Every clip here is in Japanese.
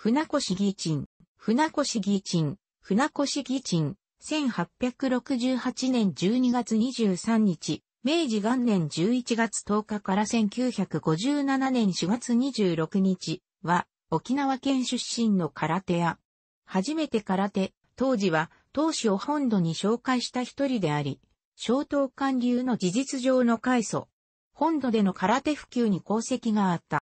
船越議賃、船越議賃、船越議賃、1868年12月23日、明治元年11月10日から1957年4月26日は、沖縄県出身の空手屋。初めて空手、当時は、当主を本土に紹介した一人であり、小東官流の事実上の開祖。本土での空手普及に功績があった。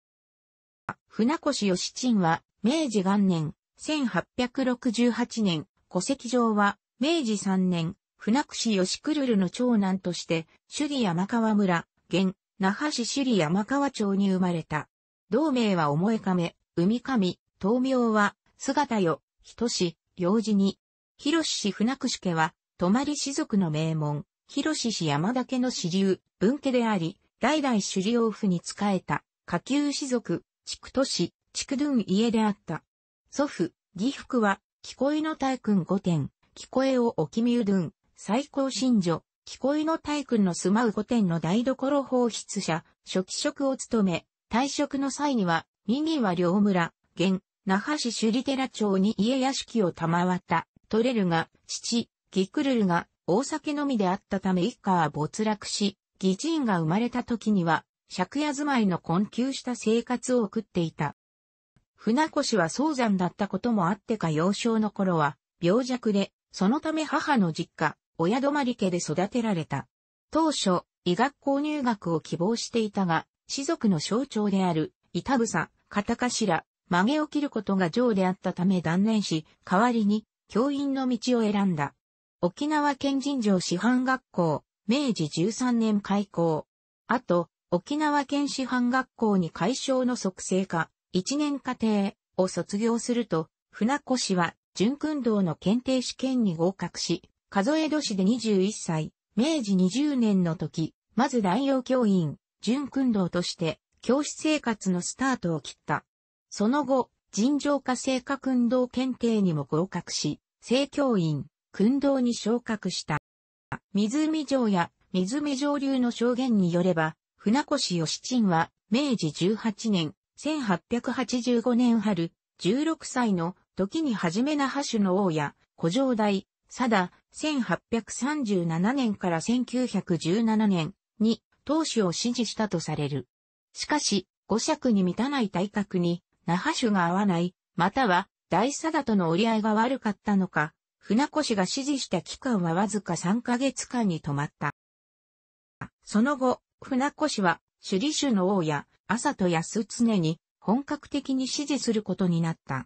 船越義鎮は明治元年、1868年、戸籍上は、明治3年、船串吉久留の長男として、首里山川村、現、那覇市首里山川町に生まれた。同名は思いめ、海神、東名は、姿よ、人し、用事に。広志氏船串家は、泊り氏族の名門、広志氏山田家の支流、文家であり、代々首里王府に仕えた、下級士族、地区都市、築郡家であった。祖父、義福は、聞こえの大君御殿、聞こえをきみうどん、最高神女、聞こえの大君の住まう御殿の台所放出者、初期職を務め、退職の際には、右は両村、現、那覇市首里寺町に家屋敷を賜った、取れるが、父、ギクルルが、大酒のみであったため一家は没落し、義人が生まれた時には、借家住まいの困窮した生活を送っていた。船越は早産だったこともあってか幼少の頃は病弱で、そのため母の実家、親泊家で育てられた。当初、医学校入学を希望していたが、士族の象徴である、板草、片頭、曲げを切ることが上であったため断念し、代わりに、教員の道を選んだ。沖縄県人情師範学校、明治13年開校。あと、沖縄県師範学校に解消の促成化、一年課程を卒業すると、船越は、準訓道の検定試験に合格し、数え年で21歳、明治20年の時、まず大洋教員、準訓道として、教師生活のスタートを切った。その後、尋常化成果訓道検定にも合格し、正教員、訓道に昇格した。湖城や湖上流の証言によれば、船越義鎮は明治18年、1885年春、16歳の時に初め那覇種の王や、古城大、佐田、1837年から1917年に、当主を支持したとされる。しかし、五尺に満たない体格に、那覇種が合わない、または、大佐田との折り合いが悪かったのか、船越が支持した期間はわずか3ヶ月間に止まった。その後、船越は、首里種の王や、朝と安常に本格的に支持することになった。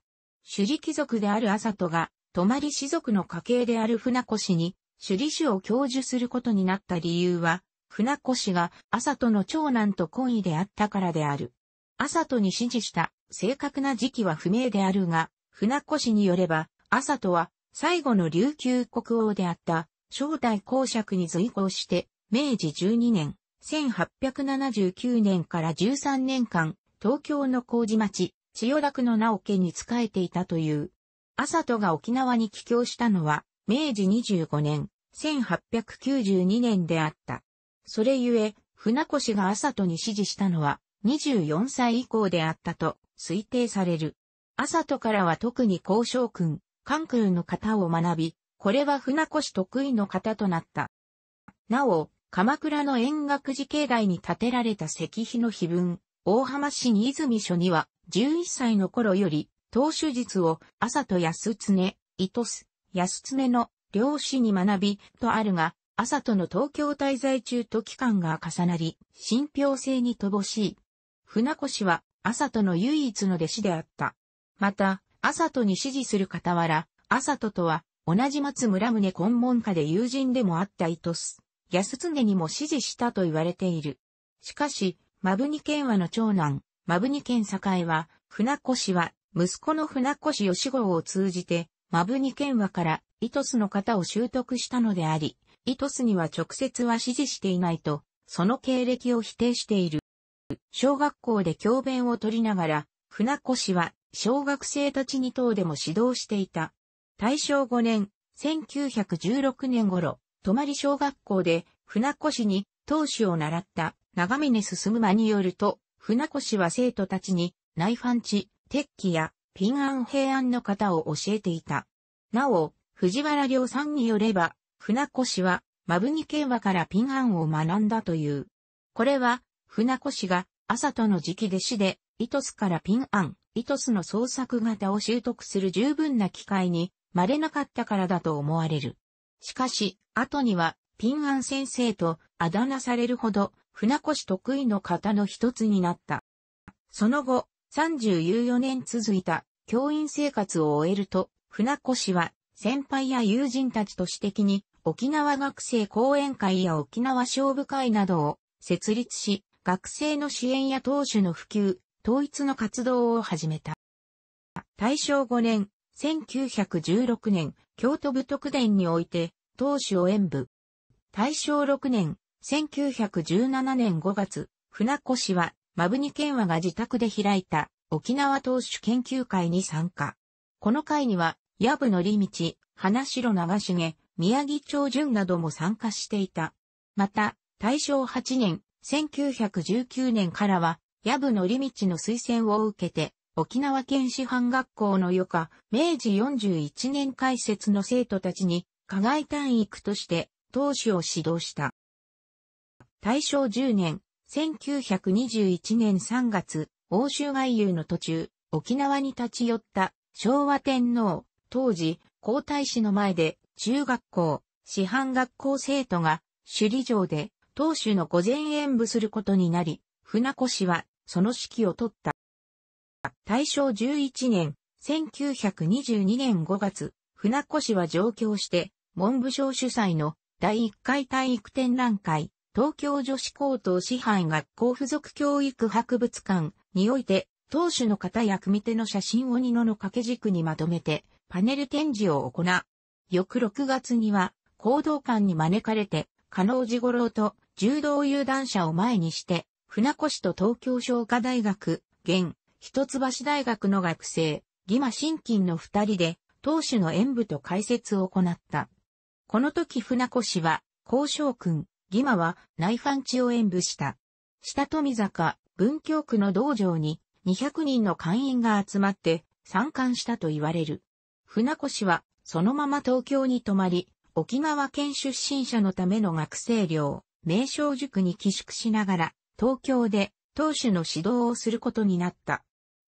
首里貴族である朝とが、泊まり士族の家系である船越に、首里氏を享受することになった理由は、船越が朝との長男と懇意であったからである。朝とに指示した正確な時期は不明であるが、船越によれば、朝とは最後の琉球国王であった正代公爵に随行して、明治12年、1879年から13年間、東京の麹町、千代田区の直家に仕えていたという。麻都が沖縄に帰郷したのは、明治25年、1892年であった。それゆえ、船越が麻都に指示したのは、24歳以降であったと推定される。麻都からは特に交渉君、関空の方を学び、これは船越得意の方となった。なお、鎌倉の円覚寺境内に建てられた石碑の碑文、大浜市に泉書には、11歳の頃より、当主術を、朝と安常、糸す、安常の、漁師に学び、とあるが、朝との東京滞在中と期間が重なり、信憑性に乏しい。船越は、朝との唯一の弟子であった。また、朝とに支持する傍ら、朝ととは、同じ松村宗根門下で友人でもあった糸す。安常にも指示したと言われている。しかし、マブニケンワの長男、マブニケン栄は、船越は、息子の船越義号を通じて、マブニケンワから、イトスの方を習得したのであり、イトスには直接は指示していないと、その経歴を否定している。小学校で教鞭を取りながら、船越は、小学生たちに等でも指導していた。大正5年、1916年頃、泊小学校で、船越に、当主を習った、長峰進間によると、船越は生徒たちに、内反地ンチ、鉄器や、ピンアン平安の方を教えていた。なお、藤原良さんによれば、船越は、マブニ県ンからピンアンを学んだという。これは、船越が、朝との時期弟子で、イトスからピンアン、イトスの創作型を習得する十分な機会に、まれなかったからだと思われる。しかし、後には、ピンアン先生とあだ名されるほど、船越得意の方の一つになった。その後、34年続いた教員生活を終えると、船越は先輩や友人たちと私的に沖縄学生講演会や沖縄勝負会などを設立し、学生の支援や当主の普及、統一の活動を始めた。大正5年、1916年、京都部徳殿において、当主を演武。大正6年、1917年5月、船越は、マブニケンワが自宅で開いた、沖縄当主研究会に参加。この会には、矢部のり道、花城長重、宮城長淳なども参加していた。また、大正8年、1919年からは、矢部のり道の推薦を受けて、沖縄県師範学校の余暇、明治41年開設の生徒たちに、課外単育として、当主を指導した。大正10年、1921年3月、欧州外遊の途中、沖縄に立ち寄った昭和天皇、当時、皇太子の前で、中学校、師範学校生徒が、首里城で、当主の御前演舞することになり、船越は、その指揮を取った。大正11年、1922年5月、船越は上京して、文部省主催の第1回体育展覧会、東京女子高等師範学校附属教育博物館において、当主の方や組手の写真を二のの掛け軸にまとめて、パネル展示を行う。翌6月には、行動館に招かれて、加納寺五郎と柔道有段者を前にして、船越と東京商科大学、現、一橋大学の学生、義馬新金の二人で、当主の演舞と解説を行った。この時船越は、交渉君、義馬は内藩地を演舞した。下富坂、文京区の道場に200人の会員が集まって参観したと言われる。船越はそのまま東京に泊まり、沖縄県出身者のための学生寮、名称塾に寄宿しながら、東京で当主の指導をすることになった。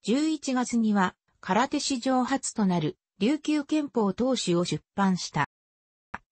11月には、空手史上初となる、琉球憲法当主を出版した。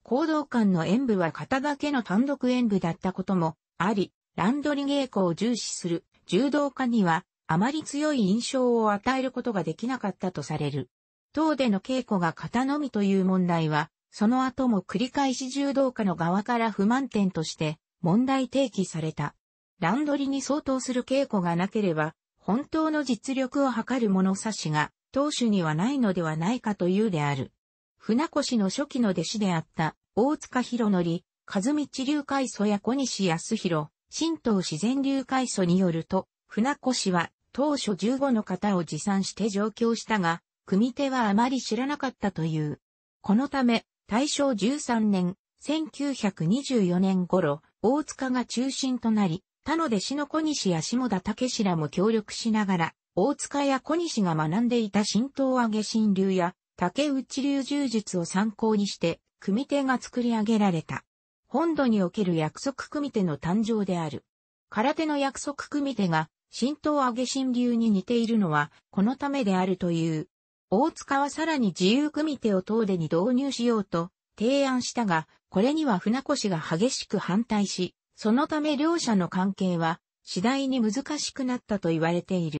行動館の演舞は肩掛けの単独演舞だったこともあり、ランドリ稽古を重視する柔道家にはあまり強い印象を与えることができなかったとされる。当での稽古が型のみという問題は、その後も繰り返し柔道家の側から不満点として問題提起された。ランドリに相当する稽古がなければ、本当の実力を測る物差しが、当主にはないのではないかというである。船越の初期の弟子であった、大塚博則、和道流海祖や小西康弘、新東自然流海祖によると、船越は当初15の方を持参して上京したが、組手はあまり知らなかったという。このため、大正13年、1924年頃、大塚が中心となり、他の弟子の小西や下田武史らも協力しながら、大塚や小西が学んでいた神道上げ神流や竹内流柔術を参考にして、組手が作り上げられた。本土における約束組手の誕生である。空手の約束組手が、神道上げ神流に似ているのは、このためであるという。大塚はさらに自由組手を東出に導入しようと提案したが、これには船越が激しく反対し、そのため両者の関係は次第に難しくなったと言われている。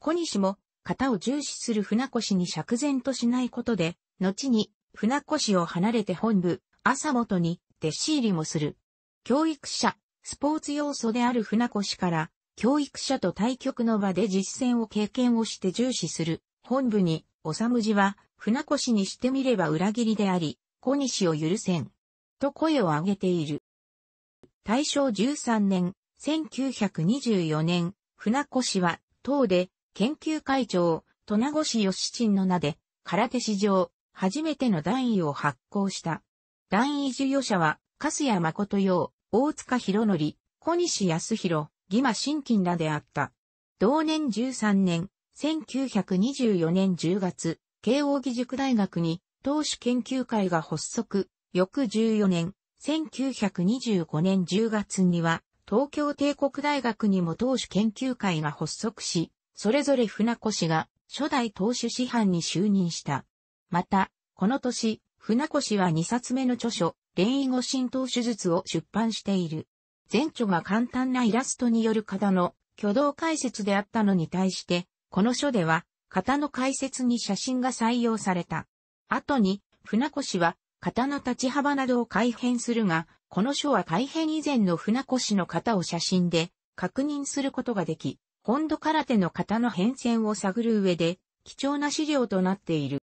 小西も型を重視する船越に釈然としないことで、後に船越を離れて本部、朝元に弟子入りもする。教育者、スポーツ要素である船越から、教育者と対局の場で実践を経験をして重視する本部に、おさむじは、船越にしてみれば裏切りであり、小西を許せん。と声を上げている。大正13年、1924年、船越は、党で、研究会長、戸名越義珍の名で、空手史上、初めての段位を発行した。段位授与者は、粕谷誠陽、大塚博則、小西康弘、義馬新金らであった。同年13年、1924年10月、慶應義塾大学に、党首研究会が発足、翌14年、1925年10月には、東京帝国大学にも当主研究会が発足し、それぞれ船越が初代当主師範に就任した。また、この年、船越は2冊目の著書、恋意後浸透手術を出版している。前著が簡単なイラストによる型の挙動解説であったのに対して、この書では、型の解説に写真が採用された。後に、船越は刀立ち幅などを改変するが、この書は改変以前の船越の型を写真で確認することができ、本土空手の型の変遷を探る上で、貴重な資料となっている。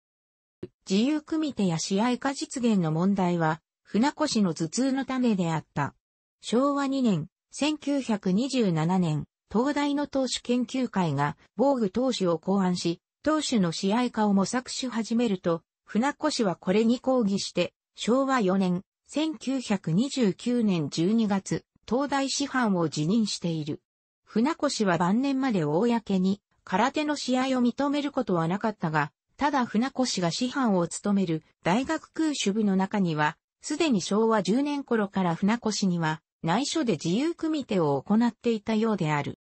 自由組手や試合化実現の問題は、船越の頭痛の種であった。昭和2年、1927年、東大の投手研究会が防具投手を考案し、投手の試合化を模索し始めると、船越はこれに抗議して、昭和4年、1929年12月、東大師範を辞任している。船越は晩年まで公に、空手の試合を認めることはなかったが、ただ船越が師範を務める大学空手部の中には、すでに昭和10年頃から船越には、内緒で自由組手を行っていたようである。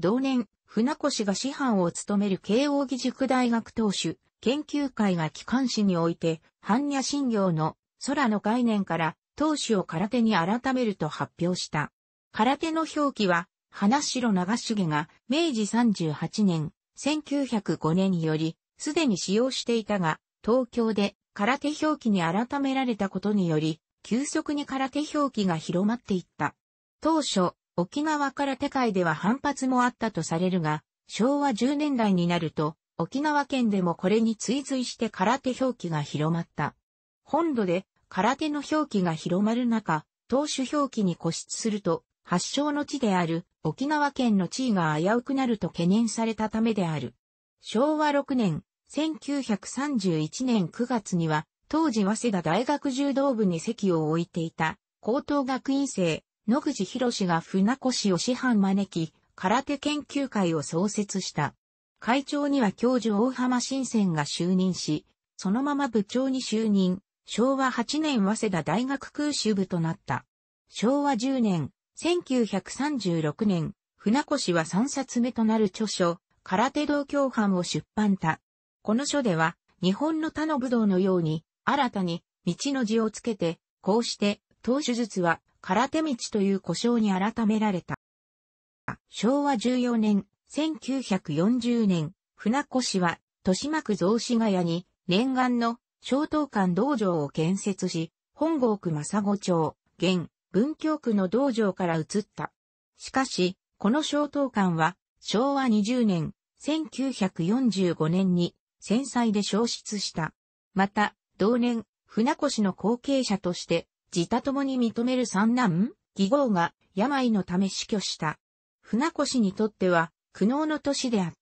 同年、船越が師範を務める慶応義塾大学当主、研究会が機関誌において、般若心経の空の概念から投資を空手に改めると発表した。空手の表記は、花城長重が明治38年、1905年により、すでに使用していたが、東京で空手表記に改められたことにより、急速に空手表記が広まっていった。当初、沖縄空手界では反発もあったとされるが、昭和10年代になると、沖縄県でもこれに追随して空手表記が広まった。本土で空手の表記が広まる中、当主表記に固執すると、発祥の地である沖縄県の地位が危うくなると懸念されたためである。昭和6年、1931年9月には、当時早稲田大学柔道部に席を置いていた、高等学院生、野口博が船越を師範招き、空手研究会を創設した。会長には教授大浜新鮮が就任し、そのまま部長に就任、昭和8年早稲田大学空襲部となった。昭和10年、1936年、船越は3冊目となる著書、空手道教班を出版た。この書では、日本の他の武道のように、新たに、道の字をつけて、こうして、当手術は、空手道という故障に改められた。昭和14年、1940年、船越は、豊島区雑司ヶ谷に、念願の、小東館道場を建設し、本郷区正子町、現、文京区の道場から移った。しかし、この小東館は、昭和20年、1945年に、戦災で消失した。また、同年、船越の後継者として、自他共に認める三男、義号が病のため死去した。船越にとっては、苦悩の年であっ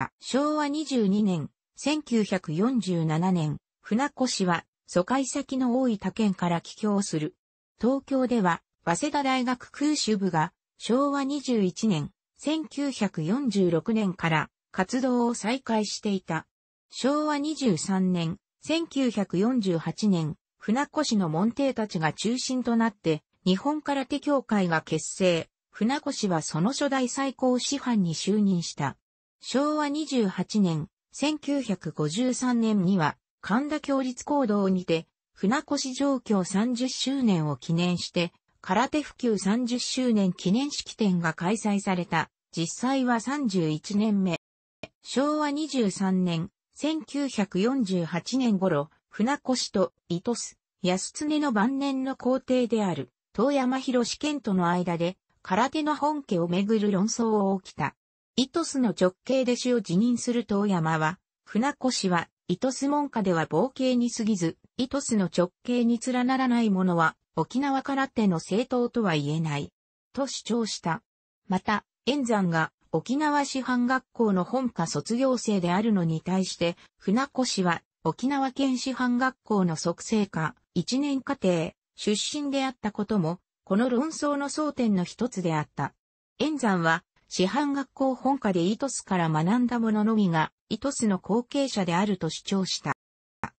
た。昭和22年、1947年、船越は疎開先の多い他県から帰郷する。東京では、早稲田大学空襲部が昭和21年、1946年から活動を再開していた。昭和23年、1948年、船越の門弟たちが中心となって、日本空手協会が結成、船越はその初代最高師範に就任した。昭和28年、1953年には、神田共立行動にて、船越上京30周年を記念して、空手普及30周年記念式典が開催された。実際は31年目。昭和23年、1948年頃、船越と伊都須、安常の晩年の皇帝である、遠山博士験との間で、空手の本家をめぐる論争を起きた。イトスの直系弟子を辞任する遠山は、船越は、イトス門下では冒険に過ぎず、イトスの直系に連ならないものは、沖縄空手の正当とは言えない。と主張した。また、円山が沖縄師範学校の本科卒業生であるのに対して、船越は沖縄県師範学校の促成科、一年課程、出身であったことも、この論争の争点の一つであった。演山は、師範学校本科でイトスから学んだ者のみが、イトスの後継者であると主張した。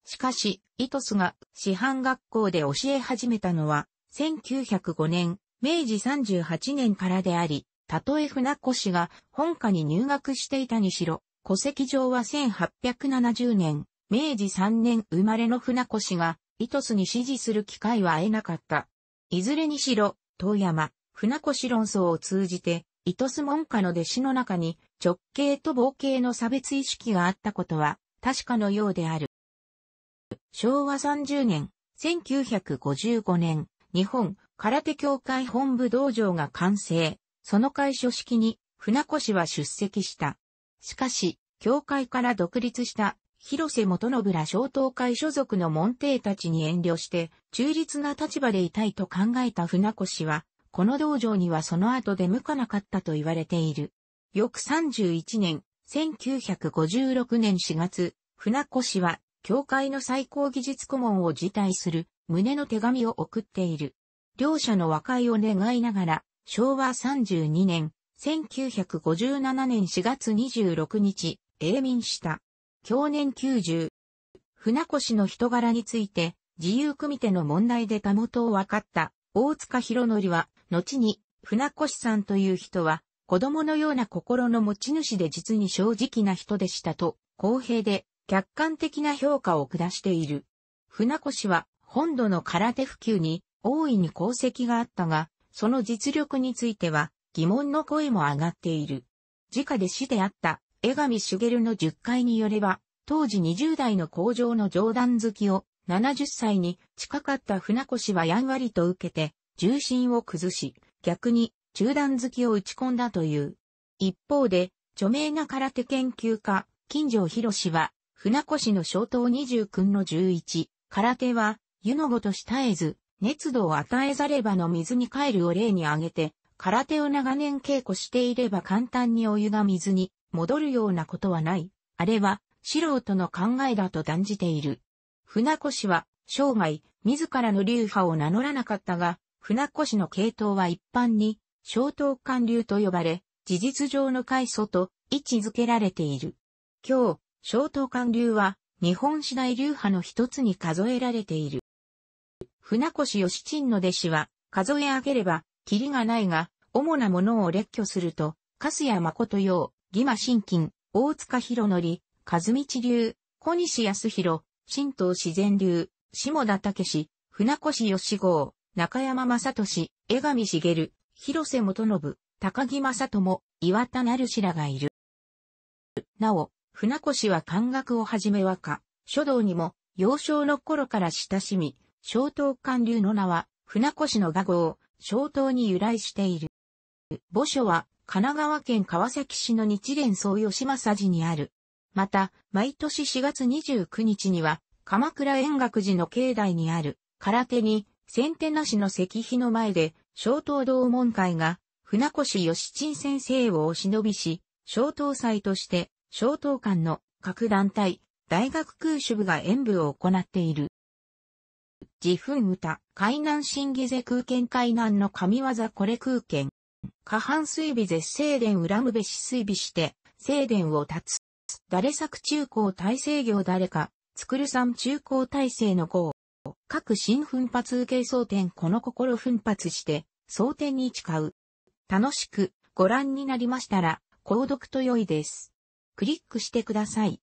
しかし、イトスが師範学校で教え始めたのは、1905年、明治38年からであり、たとえ船越が本科に入学していたにしろ、戸籍上は1870年、明治3年生まれの船越が、イトスに支持する機会は得なかった。いずれにしろ、遠山、船越論争を通じて、糸ス門下の弟子の中に直径と冒径の差別意識があったことは確かのようである。昭和30年、1955年、日本空手協会本部道場が完成、その会所式に船越は出席した。しかし、協会から独立した広瀬元信ら小東会所属の門弟たちに遠慮して、中立な立場でいたいと考えた船越は、この道場にはその後で向かなかったと言われている。翌31年、1956年4月、船越は、教会の最高技術顧問を辞退する、旨の手紙を送っている。両者の和解を願いながら、昭和32年、1957年4月26日、永眠した。去年90。船越の人柄について、自由組手の問題でたもとを分かった大塚博則は、後に、船越さんという人は、子供のような心の持ち主で実に正直な人でしたと、公平で客観的な評価を下している。船越は、本土の空手普及に大いに功績があったが、その実力については疑問の声も上がっている。直で死であった江上茂の10回によれば、当時20代の工場の冗談好きを70歳に近かった船越はやんわりと受けて、重心を崩し、逆に中段好きを打ち込んだという。一方で、著名な空手研究家、金城博士は、船越の小刀20君の11、空手は、湯のごとし絶えず、熱度を与えざればの水に帰るを例に挙げて、空手を長年稽古していれば簡単にお湯が水に戻るようなことはない。あれは、素人の考えだと断じている。船越は、生涯、自らの流派を名乗らなかったが、船越の系統は一般に、小刀管流と呼ばれ、事実上の開祖と位置づけられている。今日、小刀管流は、日本次第流派の一つに数えられている。船越義鎮の弟子は、数え上げれば、キリがないが、主なものを列挙すると、粕谷誠用、義馬新金、大塚博則、和道流、小西康弘、新東自然流、下田武史、船越義号、中山正俊、江上茂、広瀬元信、高木正智、岩田成志らがいる。なお、船越は漢学をはじめ和歌、書道にも、幼少の頃から親しみ、小東漢流の名は、船越の画号、小東に由来している。墓所は、神奈川県川崎市の日蓮総吉正寺にある。また、毎年4月29日には、鎌倉円覚寺の境内にある、空手に、先手なしの石碑の前で、小東同門会が、船越義珍先生をお忍びし、小東祭として、小東館の各団体、大学空手部が演舞を行っている。自噴歌、海南新議勢空間海南の神業これ空間。下半水尾絶世伝恨むべし水尾して、静電を立つ。誰作中高大制業誰か、作る三中高大制の号。各新奮発受け争点この心奮発して、争点に誓う。楽しくご覧になりましたら、購読と良いです。クリックしてください。